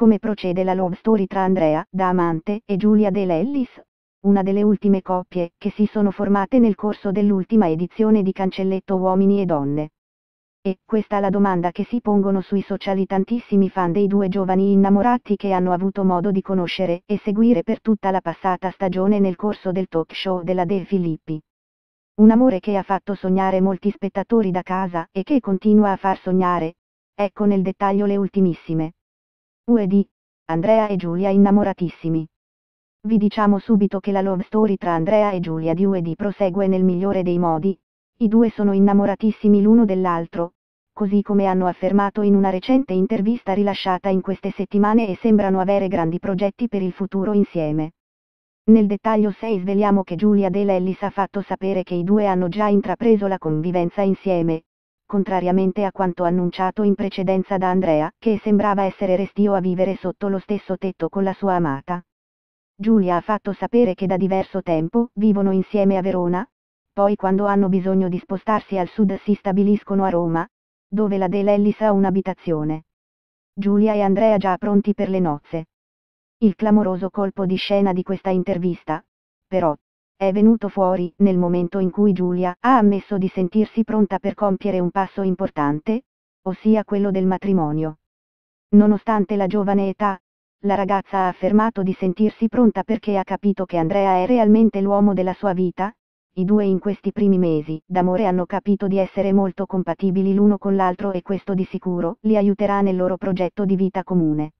Come procede la love story tra Andrea, da amante, e Giulia De Lellis? Una delle ultime coppie che si sono formate nel corso dell'ultima edizione di Cancelletto Uomini e Donne. E questa è la domanda che si pongono sui sociali tantissimi fan dei due giovani innamorati che hanno avuto modo di conoscere e seguire per tutta la passata stagione nel corso del talk show della De Filippi. Un amore che ha fatto sognare molti spettatori da casa e che continua a far sognare. Ecco nel dettaglio le ultimissime. Uedi, Andrea e Giulia innamoratissimi. Vi diciamo subito che la love story tra Andrea e Giulia di Uedi prosegue nel migliore dei modi, i due sono innamoratissimi l'uno dell'altro, così come hanno affermato in una recente intervista rilasciata in queste settimane e sembrano avere grandi progetti per il futuro insieme. Nel dettaglio 6 sveliamo che Giulia De Lellis ha fatto sapere che i due hanno già intrapreso la convivenza insieme, contrariamente a quanto annunciato in precedenza da Andrea, che sembrava essere restio a vivere sotto lo stesso tetto con la sua amata. Giulia ha fatto sapere che da diverso tempo vivono insieme a Verona, poi quando hanno bisogno di spostarsi al sud si stabiliscono a Roma, dove la De Lellis ha un'abitazione. Giulia e Andrea già pronti per le nozze. Il clamoroso colpo di scena di questa intervista, però, è venuto fuori nel momento in cui Giulia ha ammesso di sentirsi pronta per compiere un passo importante, ossia quello del matrimonio. Nonostante la giovane età, la ragazza ha affermato di sentirsi pronta perché ha capito che Andrea è realmente l'uomo della sua vita, i due in questi primi mesi d'amore hanno capito di essere molto compatibili l'uno con l'altro e questo di sicuro li aiuterà nel loro progetto di vita comune.